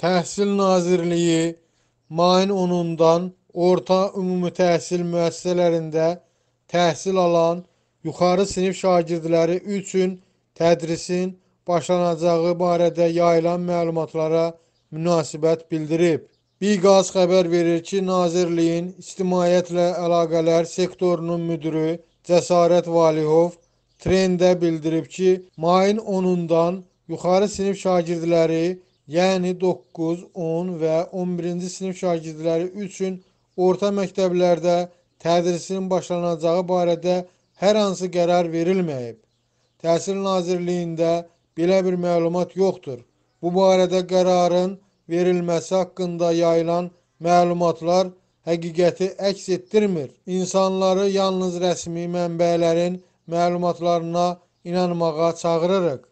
Təhsil Nazirliyi mayın 10-dan orta ümumi təhsil müəssisələrində təhsil alan yuxarı sinif şagirdləri üçün tədrisin başlanacağı barədə yayılan məlumatlara münasibət bildirib. Biqaz xəbər verir ki, Nazirliyin İctimaiyyətlə Əlaqələr sektorunun müdürü Cəsarət Valihov trendə bildirib ki, mayın 10-dan yuxarı sinif şagirdləri yəni 9, 10 və 11-ci sinif şagirdləri üçün orta məktəblərdə tədrisin başlanacağı barədə hər hansı qərar verilməyib. Təhsil Nazirliyində belə bir məlumat yoxdur. Bu barədə qərarın verilməsi haqqında yayılan məlumatlar həqiqəti əks etdirmir. İnsanları yalnız rəsmi mənbələrin məlumatlarına inanmağa çağırırıq.